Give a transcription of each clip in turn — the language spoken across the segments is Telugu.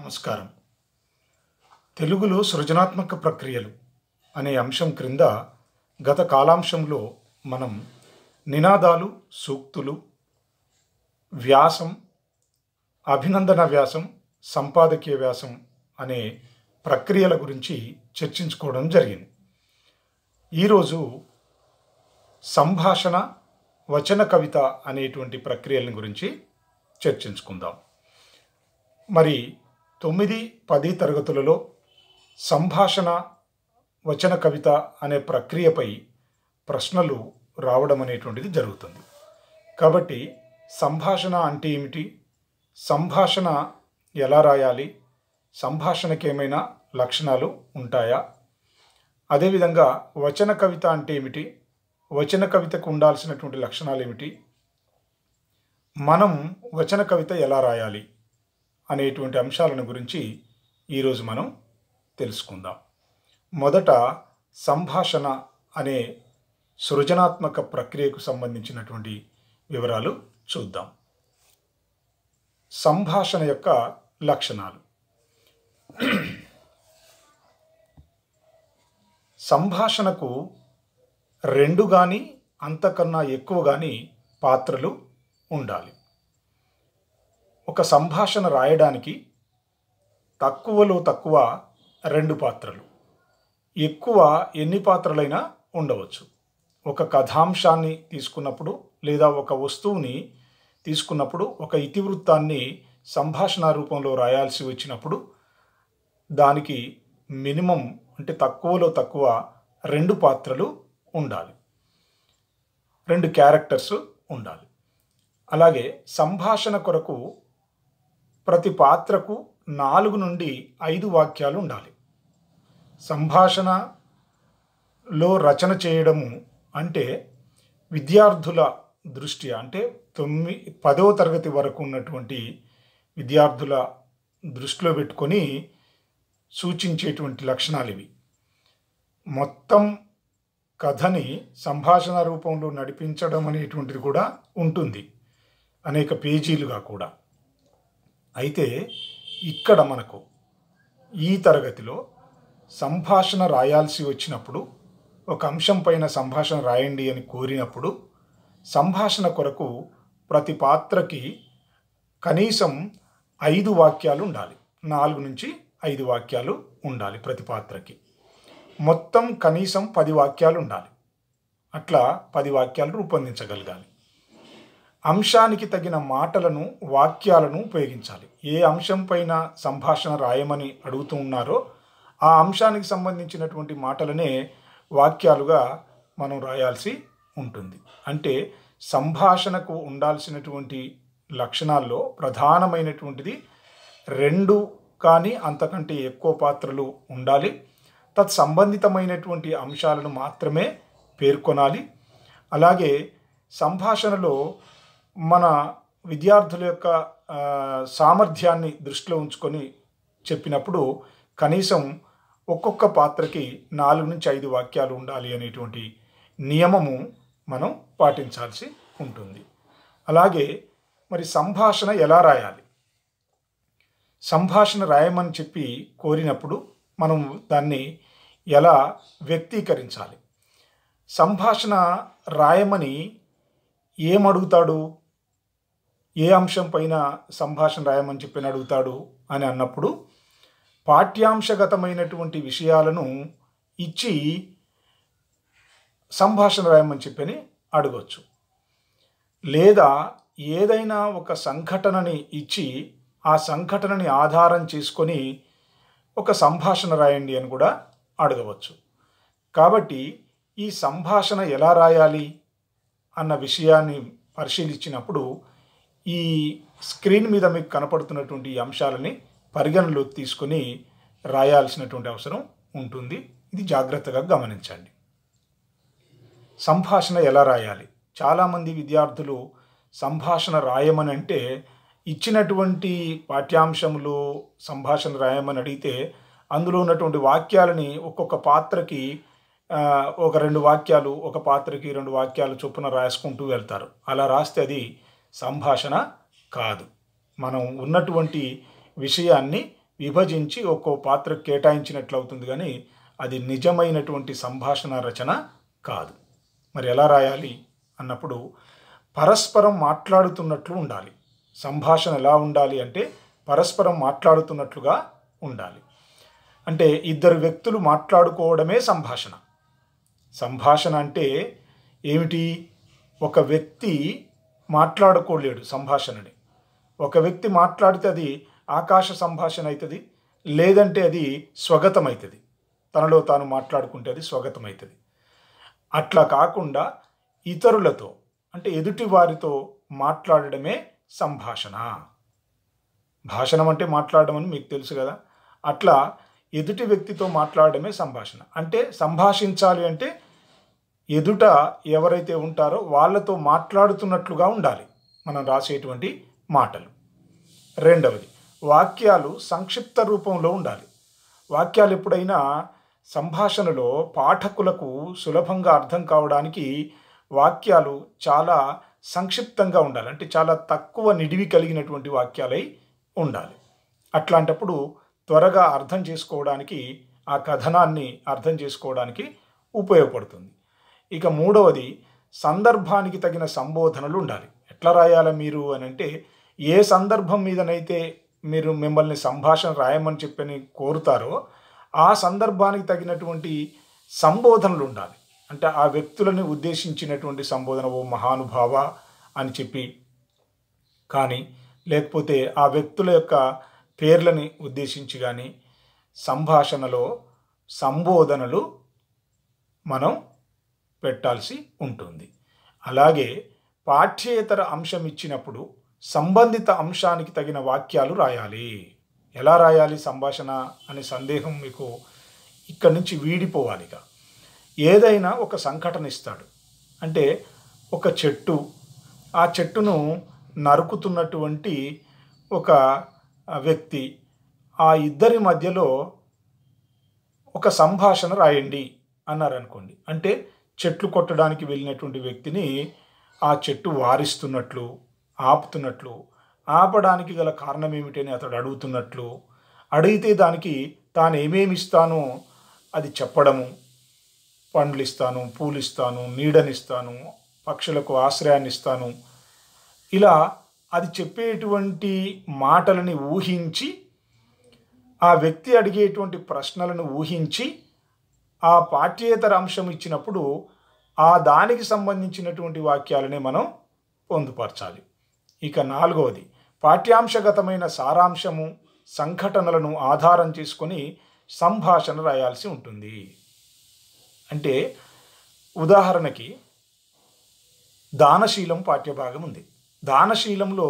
నమస్కారం తెలుగులో సృజనాత్మక ప్రక్రియలు అనే అంశం క్రింద గత కాలాంశంలో మనం నినాదాలు సూక్తులు వ్యాసం అభినందన వ్యాసం సంపాదకీయ వ్యాసం అనే ప్రక్రియల గురించి చర్చించుకోవడం జరిగింది ఈరోజు సంభాషణ వచన కవిత అనేటువంటి ప్రక్రియల గురించి చర్చించుకుందాం మరి తొమ్మిది పది తరగతులలో సంభాషణ వచన కవిత అనే ప్రక్రియపై ప్రశ్నలు రావడం అనేటువంటిది జరుగుతుంది కాబట్టి సంభాషణ అంటే ఏమిటి సంభాషణ ఎలా రాయాలి సంభాషణకి ఏమైనా లక్షణాలు ఉంటాయా అదేవిధంగా వచన కవిత అంటే ఏమిటి వచన కవితకు ఉండాల్సినటువంటి లక్షణాలు ఏమిటి మనం వచన కవిత ఎలా రాయాలి అనేటువంటి అంశాలను గురించి ఈరోజు మనం తెలుసుకుందాం మొదట సంభాషణ అనే సృజనాత్మక ప్రక్రియకు సంబంధించినటువంటి వివరాలు చూద్దాం సంభాషణ యొక్క లక్షణాలు సంభాషణకు రెండు కానీ అంతకన్నా ఎక్కువ కానీ పాత్రలు ఉండాలి ఒక సంభాషణ రాయడానికి తక్కువలో తక్కువ రెండు పాత్రలు ఎక్కువ ఎన్ని పాత్రలైనా ఉండవచ్చు ఒక కథాంశాన్ని తీసుకున్నప్పుడు లేదా ఒక వస్తువుని తీసుకున్నప్పుడు ఒక ఇతివృత్తాన్ని సంభాషణ రూపంలో రాయాల్సి వచ్చినప్పుడు దానికి మినిమం అంటే తక్కువలో తక్కువ రెండు పాత్రలు ఉండాలి రెండు క్యారెక్టర్స్ ఉండాలి అలాగే సంభాషణ కొరకు ప్రతి పాత్రకు నాలుగు నుండి ఐదు వాక్యాలు ఉండాలి సంభాషణలో రచన చేయడము అంటే విద్యార్థుల దృష్ట్యా అంటే తొమ్మిది పదవ తరగతి వరకు ఉన్నటువంటి విద్యార్థుల దృష్టిలో పెట్టుకొని సూచించేటువంటి లక్షణాలు ఇవి మొత్తం కథని సంభాషణ రూపంలో నడిపించడం అనేటువంటిది కూడా ఉంటుంది అనేక పేజీలుగా కూడా అయితే ఇక్కడ మనకు ఈ తరగతిలో సంభాషణ రాయాల్సి వచ్చినప్పుడు ఒక అంశం పైన సంభాషణ రాయండి అని కోరినప్పుడు సంభాషణ కొరకు ప్రతి పాత్రకి కనీసం ఐదు వాక్యాలు ఉండాలి నాలుగు నుంచి ఐదు వాక్యాలు ఉండాలి ప్రతి పాత్రకి మొత్తం కనీసం పది వాక్యాలు ఉండాలి అట్లా పది వాక్యాలు రూపొందించగలగాలి అంశానికి తగిన మాటలను వాక్యాలను ఉపయోగించాలి ఏ అంశంపైన సంభాషణ రాయమని అడుగుతూ ఉన్నారో ఆ అంశానికి సంబంధించినటువంటి మాటలనే వాక్యాలుగా మనం రాయాల్సి ఉంటుంది అంటే సంభాషణకు ఉండాల్సినటువంటి లక్షణాల్లో ప్రధానమైనటువంటిది రెండు కానీ అంతకంటే ఎక్కువ పాత్రలు ఉండాలి తత్ సంబంధితమైనటువంటి అంశాలను మాత్రమే పేర్కొనాలి అలాగే సంభాషణలో మన విద్యార్థుల యొక్క సామర్థ్యాన్ని దృష్టిలో ఉంచుకొని చెప్పినప్పుడు కనీసం ఒక్కొక్క పాత్రకి నాలుగు నుంచి ఐదు వాక్యాలు ఉండాలి అనేటువంటి నియమము మనం పాటించాల్సి ఉంటుంది అలాగే మరి సంభాషణ ఎలా రాయాలి సంభాషణ రాయమని చెప్పి కోరినప్పుడు మనం దాన్ని ఎలా వ్యక్తీకరించాలి సంభాషణ రాయమని ఏమడుగుతాడు ఏ అంశం పైన సంభాషణ రాయమని చెప్పి అడుగుతాడు అని అన్నప్పుడు పాఠ్యాంశగతమైనటువంటి విషయాలను ఇచ్చి సంభాషణ రాయమని చెప్పని అడగచ్చు లేదా ఏదైనా ఒక సంఘటనని ఇచ్చి ఆ సంఘటనని ఆధారం చేసుకొని ఒక సంభాషణ రాయండి అని కూడా అడగవచ్చు కాబట్టి ఈ సంభాషణ ఎలా రాయాలి అన్న విషయాన్ని పరిశీలించినప్పుడు ఈ స్క్రీన్ మీద మీకు కనపడుతున్నటువంటి అంశాలని పరిగణలోకి తీసుకొని రాయాల్సినటువంటి అవసరం ఉంటుంది ఇది జాగ్రత్తగా గమనించండి సంభాషణ ఎలా రాయాలి చాలామంది విద్యార్థులు సంభాషణ రాయమని అంటే ఇచ్చినటువంటి పాఠ్యాంశంలో సంభాషణ రాయమని అడిగితే అందులో ఉన్నటువంటి వాక్యాలని ఒక్కొక్క పాత్రకి ఒక రెండు వాక్యాలు ఒక పాత్రకి రెండు వాక్యాలు చొప్పున రాసుకుంటూ వెళ్తారు అలా రాస్తే అది సంభాషణ కాదు మనం ఉన్నటువంటి విషయాన్ని విభజించి ఒక్కో పాత్ర కేటాయించినట్లు అవుతుంది కానీ అది నిజమైనటువంటి సంభాషణ రచన కాదు మరి ఎలా రాయాలి అన్నప్పుడు పరస్పరం మాట్లాడుతున్నట్లు ఉండాలి సంభాషణ ఎలా ఉండాలి అంటే పరస్పరం మాట్లాడుతున్నట్లుగా ఉండాలి అంటే ఇద్దరు వ్యక్తులు మాట్లాడుకోవడమే సంభాషణ సంభాషణ అంటే ఏమిటి ఒక వ్యక్తి మాట్లాడుకోలేడు సంభాషణని ఒక వ్యక్తి మాట్లాడితే అది ఆకాశ సంభాషణ అవుతుంది లేదంటే అది స్వగతం అవుతుంది తనలో తాను మాట్లాడుకుంటే అది స్వగతం అవుతుంది అట్లా కాకుండా ఇతరులతో అంటే ఎదుటి వారితో మాట్లాడడమే సంభాషణ భాషణం అంటే మాట్లాడడం అని మీకు తెలుసు కదా అట్లా ఎదుటి వ్యక్తితో మాట్లాడడమే సంభాషణ అంటే సంభాషించాలి అంటే ఎదుట ఎవరైతే ఉంటారో వాళ్ళతో మాట్లాడుతున్నట్లుగా ఉండాలి మనం రాసేటువంటి మాటలు రెండవది వాక్యాలు సంక్షిప్త రూపంలో ఉండాలి వాక్యాలు ఎప్పుడైనా సంభాషణలో పాఠకులకు సులభంగా అర్థం కావడానికి వాక్యాలు చాలా సంక్షిప్తంగా ఉండాలి అంటే చాలా తక్కువ నిడివి కలిగినటువంటి వాక్యాలై ఉండాలి అట్లాంటప్పుడు త్వరగా అర్థం చేసుకోవడానికి ఆ కథనాన్ని అర్థం చేసుకోవడానికి ఉపయోగపడుతుంది ఇక మూడవది సందర్భానికి తగిన సంబోధనలు ఉండాలి ఎట్లా రాయాలి మీరు అని అంటే ఏ సందర్భం మీదనైతే మీరు మిమ్మల్ని సంభాషణ రాయమని చెప్పని కోరుతారో ఆ సందర్భానికి తగినటువంటి సంబోధనలు ఉండాలి అంటే ఆ వ్యక్తులని ఉద్దేశించినటువంటి సంబోధన ఓ మహానుభావ అని చెప్పి కానీ లేకపోతే ఆ వ్యక్తుల యొక్క పేర్లని ఉద్దేశించి కానీ సంభాషణలో సంబోధనలు మనం పెట్టాల్సి ఉంటుంది అలాగే పాఠ్యేతర అంశం ఇచ్చినప్పుడు సంబంధిత అంశానికి తగిన వాక్యాలు రాయాలి ఎలా రాయాలి సంభాషణ అనే సందేహం మీకు ఇక్కడి నుంచి వీడిపోవాలిగా ఏదైనా ఒక సంఘటన ఇస్తాడు అంటే ఒక చెట్టు ఆ చెట్టును నరుకుతున్నటువంటి ఒక వ్యక్తి ఆ ఇద్దరి మధ్యలో ఒక సంభాషణ రాయండి అన్నారనుకోండి అంటే చెట్లు కొట్టడానికి వెళ్ళినటువంటి వ్యక్తిని ఆ చెట్టు వారిస్తున్నట్లు ఆపుతున్నట్లు ఆపడానికి గల కారణం ఏమిటని అతడు అడుగుతున్నట్లు అడిగితే దానికి తాను ఏమేమి ఇస్తానో అది చెప్పడము పండ్లు ఇస్తాను పూలు ఇస్తాను నీడనిస్తాను పక్షులకు ఆశ్రయాన్ని ఇస్తాను ఇలా అది చెప్పేటువంటి మాటలని ఊహించి ఆ వ్యక్తి అడిగేటువంటి ప్రశ్నలను ఊహించి ఆ పాఠ్యేతర అంశం ఇచ్చినప్పుడు ఆ దానికి సంబంధించినటువంటి వాక్యాలనే మనం పొందుపరచాలి ఇక నాలుగవది పాఠ్యాంశగతమైన సారాంశము సంఘటనలను ఆధారం చేసుకొని సంభాషణ రాయాల్సి ఉంటుంది అంటే ఉదాహరణకి దానశీలం పాఠ్యభాగం ఉంది దానశీలంలో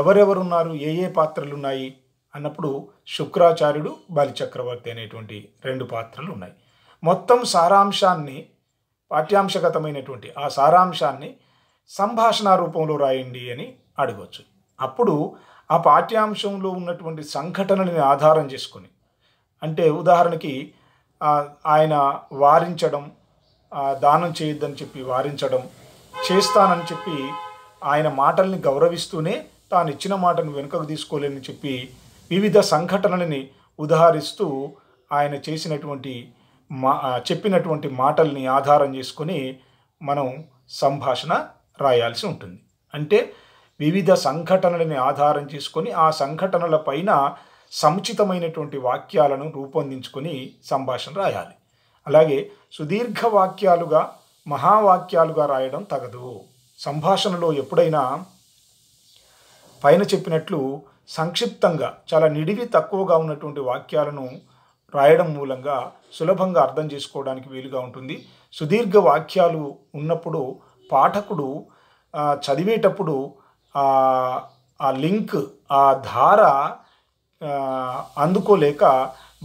ఎవరెవరున్నారు ఏ ఏ పాత్రలు ఉన్నాయి అన్నప్పుడు శుక్రాచార్యుడు బలిచక్రవర్తి అనేటువంటి రెండు పాత్రలు ఉన్నాయి మొత్తం సారాంశాన్ని పాఠ్యాంశగతమైనటువంటి ఆ సారాంశాన్ని సంభాషణ రూపంలో రాయండి అని అడగవచ్చు అప్పుడు ఆ పాఠ్యాంశంలో ఉన్నటువంటి సంఘటనని ఆధారం చేసుకుని అంటే ఉదాహరణకి ఆయన వారించడం దానం చేయొద్దని చెప్పి వారించడం చేస్తానని చెప్పి ఆయన మాటల్ని గౌరవిస్తూనే తాను ఇచ్చిన మాటను వెనుకకు తీసుకోలేని చెప్పి వివిధ సంఘటనలని ఉదాహరిస్తూ ఆయన చేసినటువంటి మా చెప్పినటువంటి మాటల్ని ఆధారం చేసుకొని మనం సంభాషణ రాయాల్సి ఉంటుంది అంటే వివిధ సంఘటనలని ఆధారం చేసుకొని ఆ సంఘటనల పైన సముచితమైనటువంటి వాక్యాలను రూపొందించుకొని సంభాషణ రాయాలి అలాగే సుదీర్ఘ వాక్యాలుగా మహావాక్యాలుగా రాయడం తగదు సంభాషణలో ఎప్పుడైనా పైన చెప్పినట్లు సంక్షిప్తంగా చాలా నిడివి తక్కువగా ఉన్నటువంటి వాక్యాలను రాయడం మూలంగా సులభంగా అర్థం చేసుకోవడానికి వీలుగా ఉంటుంది సుదీర్ఘ వాక్యాలు ఉన్నప్పుడు పాఠకుడు చదివేటప్పుడు ఆ లింక్ ఆ ధార అందుకోలేక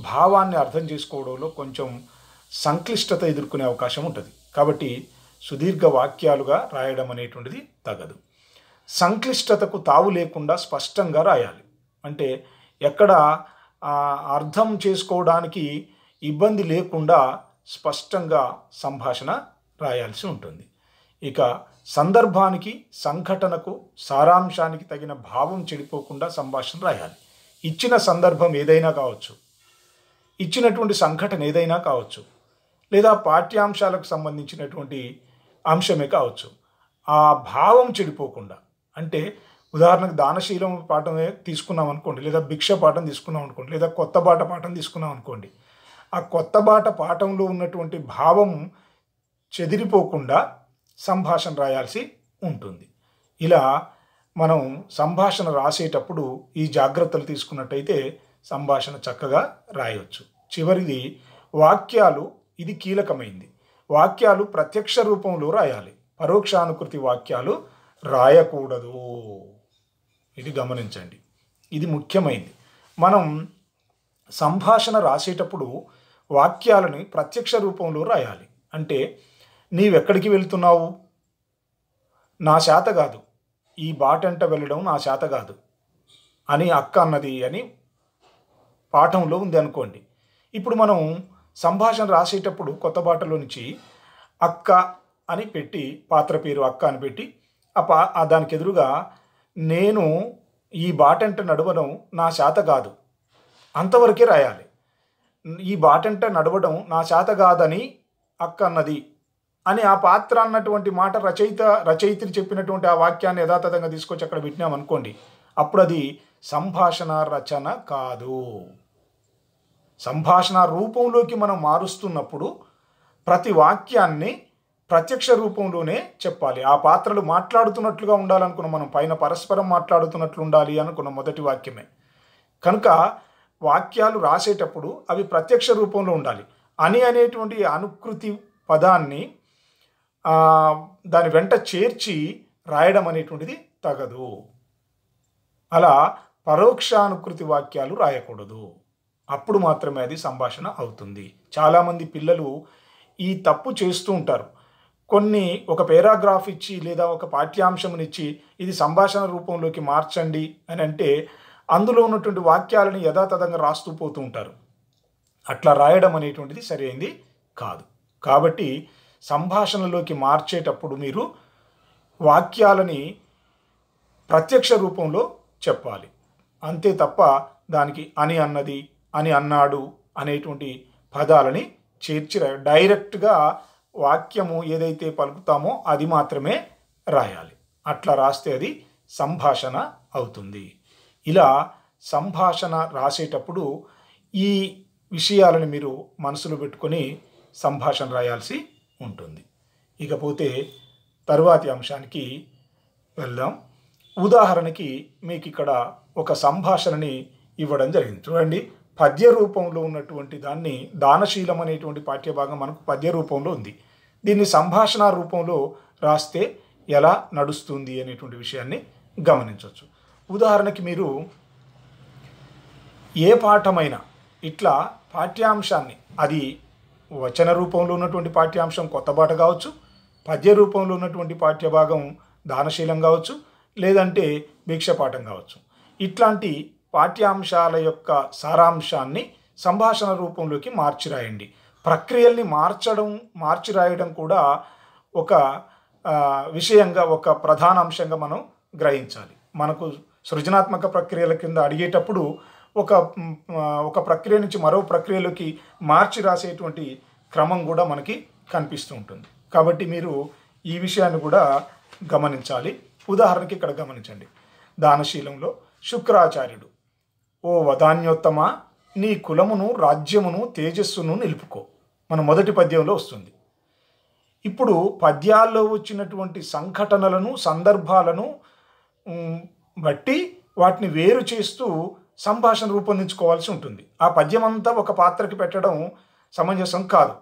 భావాన్ని అర్థం చేసుకోవడంలో కొంచెం సంక్లిష్టత ఎదుర్కొనే అవకాశం ఉంటుంది కాబట్టి సుదీర్ఘ వాక్యాలుగా రాయడం అనేటువంటిది తగదు సంక్లిష్టతకు తావు లేకుండా స్పష్టంగా రాయాలి అంటే ఎక్కడ అర్థం చేసుకోవడానికి ఇబ్బంది లేకుండా స్పష్టంగా సంభాషణ రాయాల్సి ఉంటుంది ఇక సందర్భానికి సంఘటనకు సారాంశానికి తగిన భావం చెడిపోకుండా సంభాషణ రాయాలి ఇచ్చిన సందర్భం ఏదైనా కావచ్చు ఇచ్చినటువంటి సంఘటన ఏదైనా కావచ్చు లేదా పాఠ్యాంశాలకు సంబంధించినటువంటి అంశమే కావచ్చు ఆ భావం చెడిపోకుండా అంటే ఉదాహరణకు దానశీలం పాఠం తీసుకున్నాం అనుకోండి లేదా భిక్ష పాఠం తీసుకున్నాం అనుకోండి లేదా కొత్త బాట పాఠం తీసుకున్నాం అనుకోండి ఆ కొత్త బాట పాఠంలో ఉన్నటువంటి భావం చెదిరిపోకుండా సంభాషణ రాయాల్సి ఉంటుంది ఇలా మనం సంభాషణ రాసేటప్పుడు ఈ జాగ్రత్తలు తీసుకున్నట్టయితే సంభాషణ చక్కగా రాయవచ్చు చివరిది వాక్యాలు ఇది కీలకమైంది వాక్యాలు ప్రత్యక్ష రూపంలో రాయాలి పరోక్షానుకృతి వాక్యాలు రాయకూడదు ఇది గమనించండి ఇది ముఖ్యమైనది మనం సంభాషణ రాసేటప్పుడు వాక్యాలని ప్రత్యక్ష రూపంలో రాయాలి అంటే నీవెక్కడికి వెళ్తున్నావు నా శాత కాదు ఈ బాటంట వెళ్ళడం నా శాత కాదు అని అక్క అన్నది అని పాఠంలో ఉంది అనుకోండి ఇప్పుడు మనం సంభాషణ రాసేటప్పుడు కొత్త బాటలో నుంచి అక్క అని పెట్టి పాత్ర పేరు అక్క అని పెట్టి ఆ పా దానికి ఎదురుగా నేను ఈ బాటంట నడవడం నా చేత కాదు అంతవరకే రాయాలి ఈ బాటంట నడవడం నా చేత కాదని అక్కన్నది అని ఆ పాత్ర అన్నటువంటి మాట రచయిత రచయిత్రి చెప్పినటువంటి ఆ వాక్యాన్ని యథాతథంగా తీసుకొచ్చి అక్కడ విట్టినాం అనుకోండి అప్పుడు అది సంభాషణ రచన కాదు సంభాషణ రూపంలోకి మనం మారుస్తున్నప్పుడు ప్రతి వాక్యాన్ని ప్రత్యక్ష రూపంలోనే చెప్పాలి ఆ పాత్రలు మాట్లాడుతున్నట్లుగా ఉండాలనుకున్న మనం పైన పరస్పరం మాట్లాడుతున్నట్లు ఉండాలి అనుకున్న మొదటి వాక్యమే కనుక వాక్యాలు రాసేటప్పుడు అవి ప్రత్యక్ష రూపంలో ఉండాలి అని అనేటువంటి అనుకృతి పదాన్ని దాని వెంట చేర్చి రాయడం అనేటువంటిది తగదు అలా పరోక్షానుకృతి వాక్యాలు రాయకూడదు అప్పుడు మాత్రమే అది సంభాషణ అవుతుంది చాలామంది పిల్లలు ఈ తప్పు చేస్తూ ఉంటారు కొన్ని ఒక పేరాగ్రాఫ్ ఇచ్చి లేదా ఒక పాఠ్యాంశమునిచ్చి ఇది సంభాషణ రూపంలోకి మార్చండి అని అంటే అందులో ఉన్నటువంటి వాక్యాలను యథాతథంగా రాస్తూ పోతూ ఉంటారు అట్లా రాయడం అనేటువంటిది సరైంది కాదు కాబట్టి సంభాషణలోకి మార్చేటప్పుడు మీరు వాక్యాలని ప్రత్యక్ష రూపంలో చెప్పాలి అంతే తప్ప దానికి అని అన్నది అని అన్నాడు అనేటువంటి పదాలని చేర్చి డైరెక్ట్గా వాక్యము ఏదైతే పలుకుతామో అది మాత్రమే రాయాలి అట్లా రాస్తే అది సంభాషణ అవుతుంది ఇలా సంభాషణ రాసేటప్పుడు ఈ విషయాలను మీరు మనసులో పెట్టుకొని సంభాషణ రాయాల్సి ఉంటుంది ఇకపోతే తరువాతి అంశానికి వెళ్దాం ఉదాహరణకి మీకు ఇక్కడ ఒక సంభాషణని ఇవ్వడం జరిగింది చూడండి పద్య రూపంలో ఉన్నటువంటి దాన్ని దానశీలం అనేటువంటి పాఠ్యభాగం మనకు పద్య రూపంలో ఉంది దీన్ని సంభాషణ రూపంలో రాస్తే ఎలా నడుస్తుంది అనేటువంటి విషయాన్ని గమనించవచ్చు ఉదాహరణకి మీరు ఏ పాఠమైనా ఇట్లా పాఠ్యాంశాన్ని అది వచన రూపంలో ఉన్నటువంటి పాఠ్యాంశం కొత్త పాట కావచ్చు పద్య రూపంలో ఉన్నటువంటి పాఠ్యభాగం దానశీలం కావచ్చు లేదంటే భిక్షపాఠం కావచ్చు ఇట్లాంటి పాఠ్యాంశాల యొక్క సారాంశాన్ని సంభాషణ రూపంలోకి మార్చిరాయండి ప్రక్రియల్ని మార్చడం మార్చిరాయడం కూడా ఒక విషయంగా ఒక ప్రధాన అంశంగా మనం గ్రహించాలి మనకు సృజనాత్మక ప్రక్రియల కింద అడిగేటప్పుడు ఒక ఒక ప్రక్రియ నుంచి మరో ప్రక్రియలోకి మార్చి రాసేటువంటి క్రమం కూడా మనకి కనిపిస్తూ ఉంటుంది కాబట్టి మీరు ఈ విషయాన్ని కూడా గమనించాలి ఉదాహరణకి ఇక్కడ గమనించండి దానశీలంలో శుక్రాచార్యుడు ఓ వదాన్యోత్తమ నీ కులమును రాజ్యమును తేజస్సును నిలుపుకో మన మొదటి పద్యంలో వస్తుంది ఇప్పుడు పద్యాల్లో వచ్చినటువంటి సంఘటనలను సందర్భాలను బట్టి వాటిని వేరు చేస్తూ సంభాషణ రూపొందించుకోవాల్సి ఉంటుంది ఆ పద్యమంతా ఒక పాత్రకి పెట్టడం సమంజసం కాదు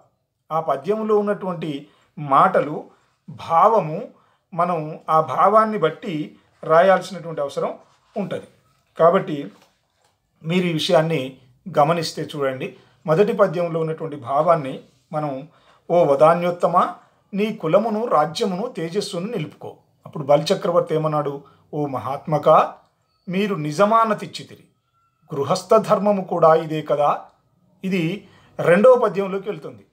ఆ పద్యంలో ఉన్నటువంటి మాటలు భావము మనం ఆ భావాన్ని బట్టి రాయాల్సినటువంటి అవసరం ఉంటుంది కాబట్టి మీరు ఈ విషయాన్ని గమనిస్తే చూడండి మొదటి పద్యంలో ఉన్నటువంటి భావాన్ని మనం ఓ వదాన్యోత్తమ నీ కులమును రాజ్యమును తేజస్సును నిలుపుకో అప్పుడు బలిచక్రవర్తి ఏమన్నాడు ఓ మహాత్మక మీరు నిజమానతిచ్చితిరి గృహస్థ ధర్మము కూడా ఇదే కదా ఇది రెండవ పద్యంలోకి వెళ్తుంది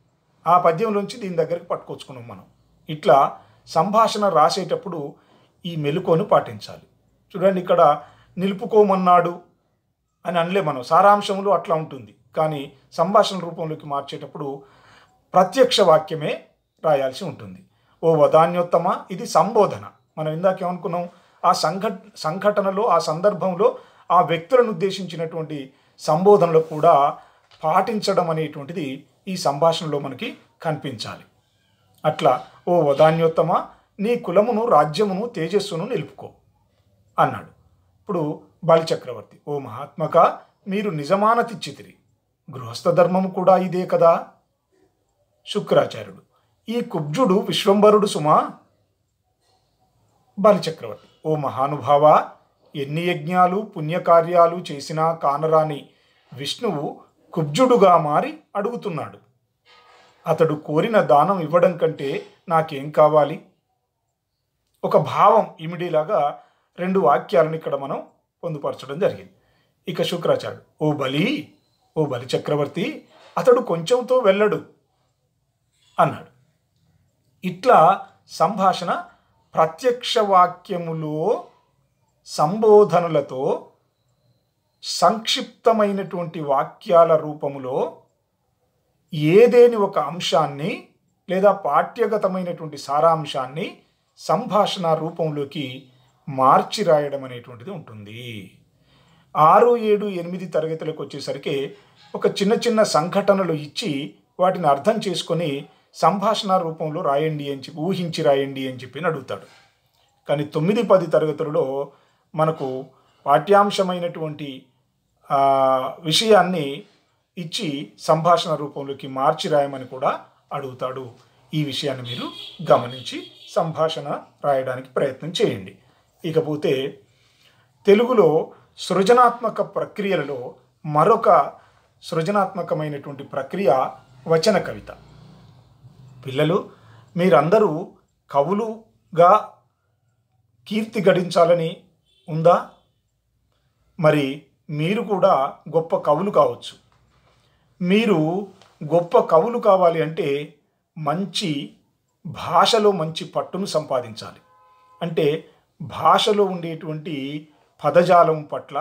ఆ పద్యంలోంచి దీని దగ్గరికి పట్టుకొచ్చుకున్నాం మనం ఇట్లా సంభాషణ రాసేటప్పుడు ఈ మెలుకోను పాటించాలి చూడండి ఇక్కడ నిలుపుకోమన్నాడు అని అనలే మనం సారాంశములు అట్లా ఉంటుంది కానీ సంభాషణ రూపంలోకి మార్చేటప్పుడు ప్రత్యక్ష వాక్యమే రాయాల్సి ఉంటుంది ఓ వధాన్యోత్తమ ఇది సంబోధన మనం ఇందాకేమనుకున్నాం ఆ సంఘ సంఘటనలో ఆ సందర్భంలో ఆ వ్యక్తులను ఉద్దేశించినటువంటి సంబోధనలు కూడా పాటించడం అనేటువంటిది ఈ సంభాషణలో మనకి కనిపించాలి అట్లా ఓ వధాన్యోత్తమ నీ కులమును రాజ్యమును తేజస్సును నిలుపుకో అన్నాడు ఇప్పుడు బాలిచక్రవర్తి ఓ మహాత్మక మీరు నిజమాన తిచ్చితిరి గృహస్థ ధర్మము కూడా ఇదే కదా శుక్రాచార్యుడు ఈ కుబ్జుడు విశ్వంబరుడు సుమా బాలిచక్రవర్తి ఓ మహానుభావ ఎన్ని యజ్ఞాలు పుణ్యకార్యాలు చేసినా కానరాని విష్ణువు కుబ్జుడుగా మారి అడుగుతున్నాడు అతడు కోరిన దానం ఇవ్వడం కంటే నాకేం కావాలి ఒక భావం ఇమిడిలాగా రెండు వాక్యాలను ఇక్కడ మనం పొందుపరచడం జరిగింది ఇక శుక్రాచార్యుడు ఓ బలి ఓ బలి చక్రవర్తి అతడు కొంచెంతో వెళ్ళడు అన్నాడు ఇట్లా సంభాషణ ప్రత్యక్ష వాక్యములో సంబోధనలతో సంక్షిప్తమైనటువంటి వాక్యాల రూపములో ఏదేని ఒక అంశాన్ని లేదా పాఠ్యగతమైనటువంటి సారాంశాన్ని సంభాషణ రూపంలోకి మార్చి రాయడం అనేటువంటిది ఉంటుంది ఆరు ఏడు ఎనిమిది తరగతులకు వచ్చేసరికి ఒక చిన్న చిన్న సంఘటనలు ఇచ్చి వాటిని అర్థం చేసుకొని సంభాషణ రూపంలో రాయండి అని చెప్పి ఊహించి రాయండి అని చెప్పి అడుగుతాడు కానీ తొమ్మిది పది తరగతులలో మనకు పాఠ్యాంశమైనటువంటి విషయాన్ని ఇచ్చి సంభాషణ రూపంలోకి మార్చి రాయమని కూడా అడుగుతాడు ఈ విషయాన్ని మీరు గమనించి సంభాషణ రాయడానికి ప్రయత్నం చేయండి ఇకపోతే తెలుగులో సృజనాత్మక ప్రక్రియలలో మరొక సృజనాత్మకమైనటువంటి ప్రక్రియ వచన కవిత పిల్లలు మీరందరూ కవులుగా కీర్తి గడించాలని ఉందా మరి మీరు కూడా గొప్ప కవులు కావచ్చు మీరు గొప్ప కవులు కావాలి అంటే మంచి భాషలో మంచి పట్టును సంపాదించాలి అంటే భాషలో ఉండేటువంటి పదజాలం పట్ల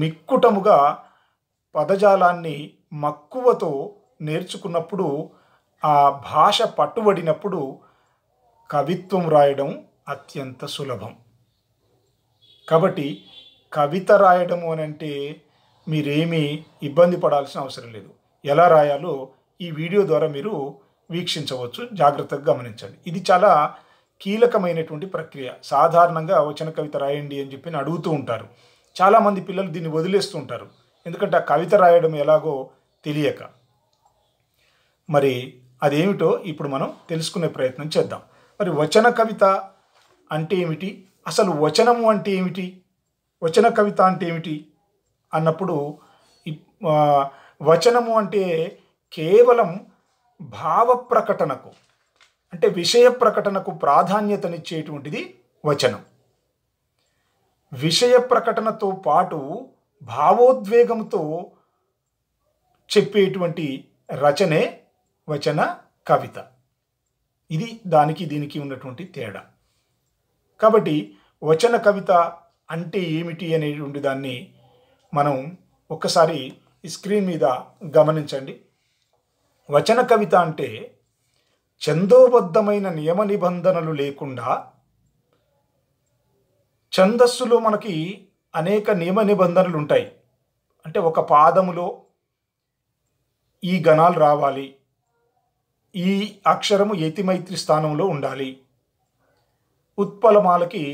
మిక్కుటముగా పదజాలాన్ని మక్కువతో నేర్చుకున్నప్పుడు ఆ భాష పట్టుబడినప్పుడు కవిత్వం రాయడం అత్యంత సులభం కాబట్టి కవిత రాయడము అని అంటే మీరేమీ ఇబ్బంది పడాల్సిన అవసరం లేదు ఎలా రాయాలో ఈ వీడియో ద్వారా మీరు వీక్షించవచ్చు జాగ్రత్తగా గమనించండి ఇది చాలా కీలకమైనటువంటి ప్రక్రియ సాధారణంగా వచన కవిత రాయండి అని చెప్పి అడుగుతూ ఉంటారు చాలామంది పిల్లలు దీన్ని వదిలేస్తూ ఉంటారు ఎందుకంటే ఆ కవిత రాయడం ఎలాగో తెలియక మరి అదేమిటో ఇప్పుడు మనం తెలుసుకునే ప్రయత్నం చేద్దాం మరి వచన కవిత అంటే ఏమిటి అసలు వచనము అంటే ఏమిటి వచన కవిత అంటే ఏమిటి అన్నప్పుడు వచనము అంటే కేవలం భావ ప్రకటనకు అంటే విషయ ప్రకటనకు ప్రాధాన్యతనిచ్చేటువంటిది వచనం విషయ ప్రకటనతో పాటు భావోద్వేగంతో చెప్పేటువంటి రచనే వచన కవిత ఇది దానికి దీనికి ఉన్నటువంటి తేడా కాబట్టి వచన కవిత అంటే ఏమిటి అనేటువంటి దాన్ని మనం ఒక్కసారి స్క్రీన్ మీద గమనించండి వచన కవిత అంటే చందోబద్ధమైన నియమ నిబంధనలు లేకుండా ఛందస్సులో మనకి అనేక నియమ నిబంధనలు ఉంటాయి అంటే ఒక పాదములో ఈ గణాలు రావాలి ఈ అక్షరము యతిమైత్రి స్థానంలో ఉండాలి ఉత్పలమాలకి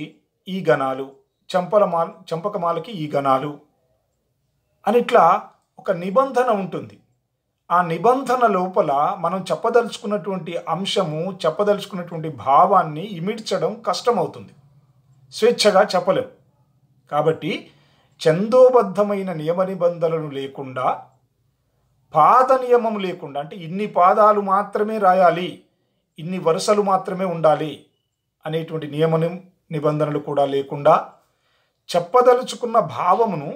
ఈ గణాలు చంపలమాల చంపకమాలకి ఈ గణాలు అని ఇట్లా ఒక నిబంధన ఉంటుంది ఆ నిబంధన లోపల మనం చెప్పదలుచుకున్నటువంటి అంశము చెప్పదలుచుకున్నటువంటి భావాన్ని ఇమిడ్చడం కష్టమవుతుంది స్వేచ్ఛగా చెప్పలేం కాబట్టి చందోబద్ధమైన నియమ నిబంధనలు లేకుండా పాద నియమం లేకుండా అంటే ఇన్ని పాదాలు మాత్రమే రాయాలి ఇన్ని వరుసలు మాత్రమే ఉండాలి అనేటువంటి నియమ నిబంధనలు కూడా లేకుండా చెప్పదలుచుకున్న భావమును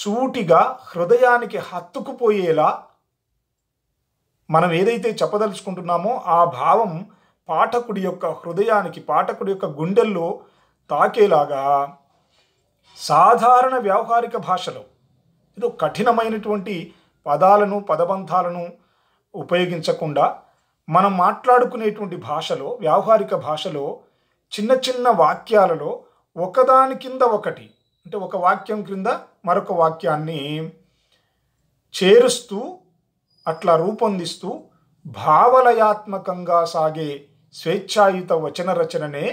సూటిగా హృదయానికి హత్తుకుపోయేలా మనం ఏదైతే చెప్పదలుచుకుంటున్నామో ఆ భావం పాఠకుడి యొక్క హృదయానికి పాఠకుడి యొక్క గుండెల్లో తాకేలాగా సాధారణ వ్యావహారిక భాషలో ఏదో కఠినమైనటువంటి పదాలను పదబంధాలను ఉపయోగించకుండా మనం మాట్లాడుకునేటువంటి భాషలో వ్యావహారిక భాషలో చిన్న చిన్న వాక్యాలలో ఒకదాని కింద ఒకటి అంటే ఒక వాక్యం క్రింద మరొక వాక్యాన్ని చేరుస్తూ అట్లా రూపొందిస్తూ భావలయాత్మకంగా సాగే స్వేచ్ఛాయుత వచన రచననే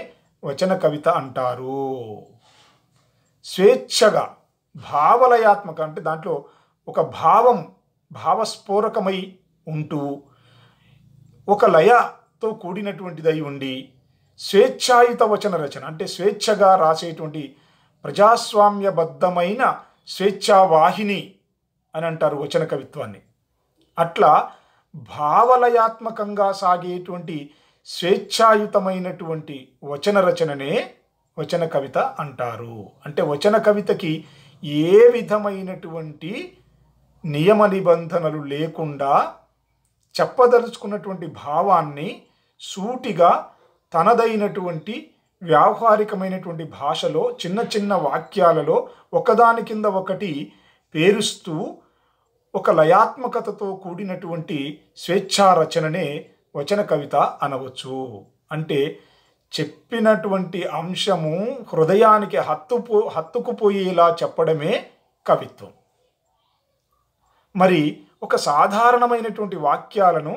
వచన కవిత అంటారు స్వేచ్ఛగా భావలయాత్మక అంటే దాంట్లో ఒక భావం భావస్ఫోరకమై ఉంటూ ఒక లయతో కూడినటువంటిదై ఉండి స్వేచ్ఛాయుత వచన రచన అంటే స్వేచ్ఛగా రాసేటువంటి ప్రజాస్వామ్యబద్ధమైన స్వేచ్ఛావాహిని అని అంటారు వచన కవిత్వాన్ని అట్లా భావలయాత్మకంగా సాగేటువంటి స్వేచ్ఛాయుతమైనటువంటి వచన రచననే వచన కవిత అంటారు అంటే వచన కవితకి ఏ విధమైనటువంటి నియమ నిబంధనలు లేకుండా చెప్పదలుచుకున్నటువంటి భావాన్ని సూటిగా తనదైనటువంటి వ్యావహారికమైనటువంటి భాషలో చిన్న చిన్న వాక్యాలలో ఒకదాని కింద ఒకటి పేరుస్తూ ఒక లయాత్మకతతో కూడినటువంటి స్వేచ్ఛా రచననే వచన కవిత అనవచ్చు అంటే చెప్పినటువంటి అంశము హృదయానికి హత్తుపో హత్తుకుపోయేలా చెప్పడమే కవిత్వం మరి ఒక సాధారణమైనటువంటి వాక్యాలను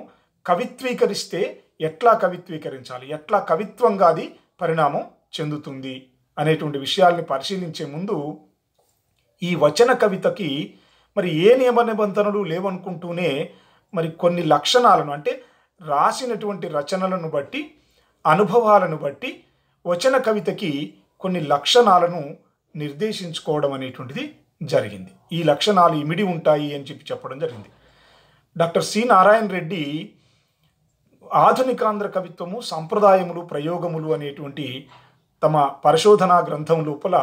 కవిత్వీకరిస్తే ఎట్లా కవిత్వీకరించాలి ఎట్లా కవిత్వంగా అది పరిణామం చెందుతుంది అనేటువంటి విషయాల్ని పరిశీలించే ముందు ఈ వచన కవితకి మరి ఏ నియమ నిబంధనలు లేవనుకుంటూనే మరి కొన్ని లక్షణాలను అంటే రాసినటువంటి రచనలను బట్టి అనుభవాలను బట్టి వచన కవితకి కొన్ని లక్షణాలను నిర్దేశించుకోవడం అనేటువంటిది జరిగింది ఈ లక్షణాలు ఇమిడి ఉంటాయి అని చెప్పి చెప్పడం జరిగింది డాక్టర్ సి నారాయణ రెడ్డి ఆధునికాంధ్ర కవిత్వము సంప్రదాయములు ప్రయోగములు అనేటువంటి తమ పరిశోధనా గ్రంథం లోపల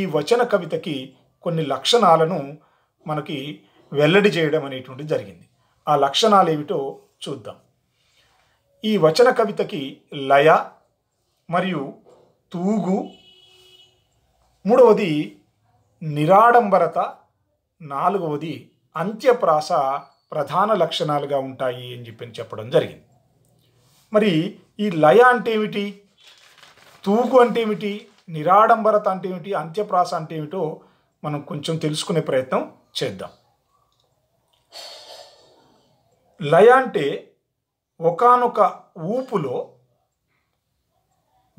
ఈ వచన కవితకి కొన్ని లక్షణాలను మనకి వెల్లడి చేయడం అనేటువంటిది జరిగింది ఆ లక్షణాలు ఏమిటో చూద్దాం ఈ వచన కవితకి లయ మరియు తూగు మూడవది నిరాడంబరత నాలుగవది అంత్యప్రాస ప్రధాన లక్షణాలుగా ఉంటాయి అని చెప్పి చెప్పడం జరిగింది మరి ఈ లయ అంటే ఏమిటి తూగు అంటే ఏమిటి నిరాడంబరత అంటే ఏమిటి అంత్యప్రాస అంటే ఏమిటో మనం కొంచెం తెలుసుకునే ప్రయత్నం చేద్దాం లయ అంటే ఒకనొక ఊపులో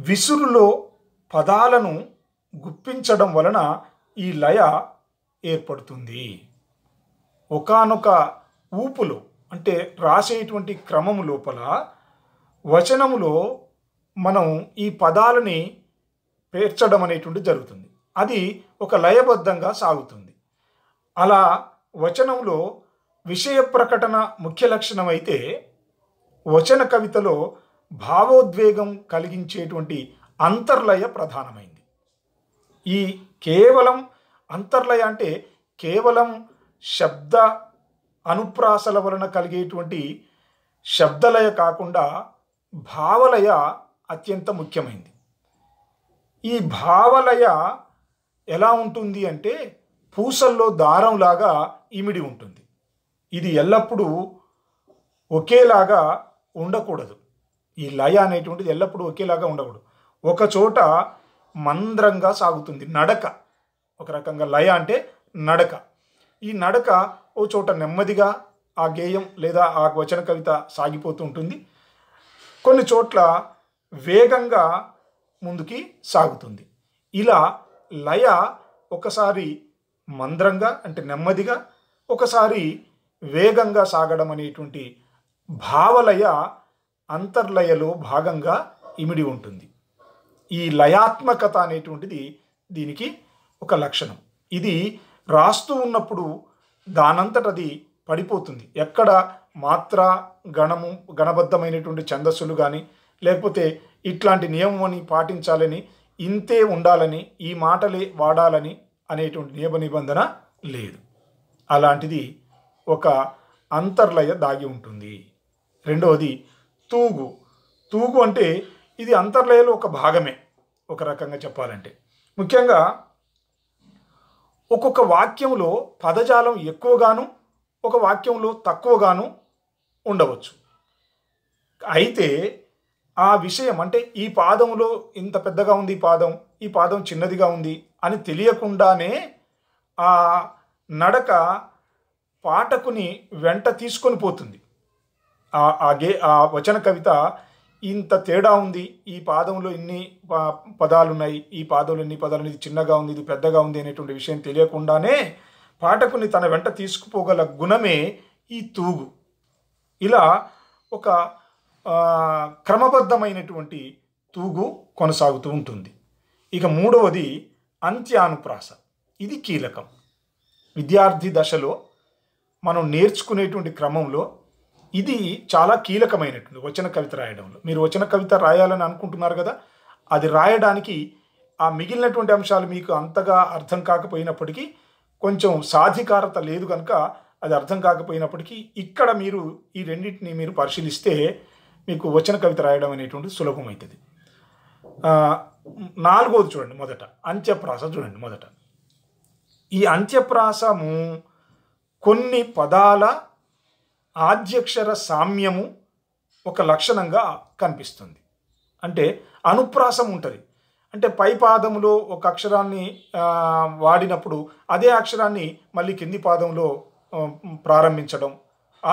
విసురులో పదాలను గుప్పించడం వలన ఈ లయ ఏర్పడుతుంది ఒకనొక ఊపులో అంటే రాసేటువంటి క్రమము లోపల వచనములో మనం ఈ పదాలని పేర్చడం అనేటువంటి జరుగుతుంది అది ఒక లయబద్ధంగా సాగుతుంది అలా వచనంలో విషయ ప్రకటన ముఖ్య లక్షణమైతే వచన కవితలో భావోద్వేగం కలిగించేటువంటి అంతర్లయ ప్రధానమైంది ఈ కేవలం అంతర్లయ అంటే కేవలం శబ్ద అనుప్రాసల వలన కలిగేటువంటి శబ్దలయ కాకుండా భావలయ అత్యంత ముఖ్యమైంది ఈ భావలయ ఎలా ఉంటుంది అంటే పూసల్లో దారంలాగా ఇమిడి ఉంటుంది ఇది ఎల్లప్పుడూ ఒకేలాగా ఉండకూడదు ఈ లయ అనేటువంటిది ఎల్లప్పుడూ ఒకేలాగా ఉండకూడదు ఒక చోట మంద్రంగా సాగుతుంది నడక ఒక రకంగా లయ అంటే నడక ఈ నడక ఓ చోట నెమ్మదిగా ఆ గేయం లేదా ఆ వచన కవిత సాగిపోతూ ఉంటుంది కొన్ని చోట్ల వేగంగా ముందుకి సాగుతుంది ఇలా లయ ఒకసారి మంద్రంగా అంటే నెమ్మదిగా ఒకసారి వేగంగా సాగడం అనేటువంటి భావలయ అంతర్లయలో భాగంగా ఇమిడి ఉంటుంది ఈ లయాత్మకత అనేటువంటిది దీనికి ఒక లక్షణం ఇది రాస్తూ ఉన్నప్పుడు దానంతటది పడిపోతుంది ఎక్కడ మాత్ర గణము గణబద్ధమైనటువంటి ఛందస్సులు కానీ లేకపోతే ఇట్లాంటి నియమం అని పాటించాలని ఇంతే ఉండాలని ఈ మాటలే వాడాలని అనేటువంటి నియమ నిబంధన లేదు అలాంటిది ఒక అంతర్లయ దాగి ఉంటుంది రెండవది తూగు తూగు అంటే ఇది అంతర్లయలో ఒక భాగమే ఒక రకంగా చెప్పాలంటే ముఖ్యంగా ఒక్కొక్క వాక్యంలో పదజాలం ఎక్కువగాను ఒక వాక్యంలో తక్కువగాను ఉండవచ్చు అయితే ఆ విషయం అంటే ఈ పాదంలో ఇంత పెద్దగా ఉంది ఈ పాదం ఈ పాదం చిన్నదిగా ఉంది అని తెలియకుండానే ఆ నడక పాఠకుని వెంట తీసుకొని పోతుంది ఆ గే ఆ వచన కవిత ఇంత తేడా ఉంది ఈ పాదంలో ఇన్ని పదాలు ఉన్నాయి ఈ పాదంలో ఇన్ని పదాలు ఇది చిన్నగా ఉంది ఇది పెద్దగా ఉంది అనేటువంటి విషయం తెలియకుండానే పాఠకుని తన వెంట తీసుకుపోగల గుణమే ఈ తూగు ఇలా ఒక క్రమబద్ధమైనటువంటి తూగు కొనసాగుతూ ఉంటుంది ఇక మూడవది అంత్యానుప్రాస ఇది కీలకం విద్యార్థి దశలో మనం నేర్చుకునేటువంటి క్రమంలో ఇది చాలా కీలకమైనటువంటి వచన కవిత రాయడంలో మీరు వచన కవిత రాయాలని అనుకుంటున్నారు కదా అది రాయడానికి ఆ మిగిలినటువంటి అంశాలు మీకు అంతగా అర్థం కాకపోయినప్పటికీ కొంచెం సాధికారత లేదు కనుక అది అర్థం కాకపోయినప్పటికీ ఇక్కడ మీరు ఈ రెండింటిని మీరు పరిశీలిస్తే మీకు వచన కవిత రాయడం అనేటువంటి సులభమవుతుంది నాలుగోది చూడండి మొదట అంత్యప్రాస చూడండి మొదట ఈ అంత్యప్రాసము కొన్ని పదాల ఆద్యక్షర సామ్యము ఒక లక్షణంగా కనిపిస్తుంది అంటే అనుప్రాసం ఉంటుంది అంటే పై పాదములో ఒక అక్షరాన్ని వాడినప్పుడు అదే అక్షరాన్ని మళ్ళీ కింది పాదంలో ప్రారంభించడం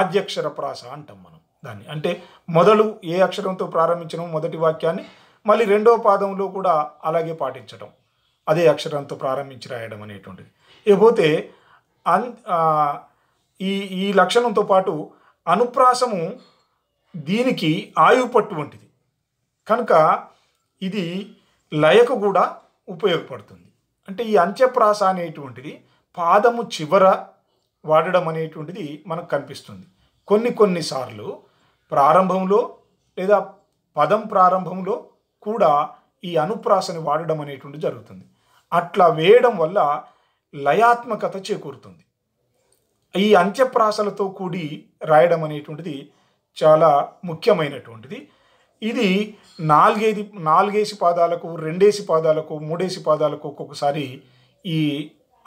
ఆద్యక్షర ప్రాస అంటాం మనం దాన్ని అంటే మొదలు ఏ అక్షరంతో ప్రారంభించడం మొదటి వాక్యాన్ని మళ్ళీ రెండో పాదంలో కూడా అలాగే పాటించడం అదే అక్షరంతో ప్రారంభించి రాయడం అనేటువంటిది ఇకపోతే అన్ ఈ ఈ లక్షణంతో పాటు అనుప్రాసము దీనికి ఆయుపట్టు వంటిది కనుక ఇది లయకు కూడా ఉపయోగపడుతుంది అంటే ఈ అంత్యప్రాస అనేటువంటిది పాదము చివర వాడడం అనేటువంటిది మనకు కనిపిస్తుంది కొన్ని కొన్నిసార్లు ప్రారంభంలో లేదా పదం ప్రారంభంలో కూడా ఈ అనుప్రాసని వాడడం అనేటువంటిది జరుగుతుంది అట్లా వేయడం వల్ల లయాత్మకత చేకూరుతుంది ఈ అంత్యప్రాసలతో కూడి రాయడం అనేటువంటిది చాలా ముఖ్యమైనటువంటిది ఇది నాలుగేది నాలుగేసి పాదాలకు రెండేసి పాదాలకు మూడేసి పాదాలకు ఒక్కొక్కసారి ఈ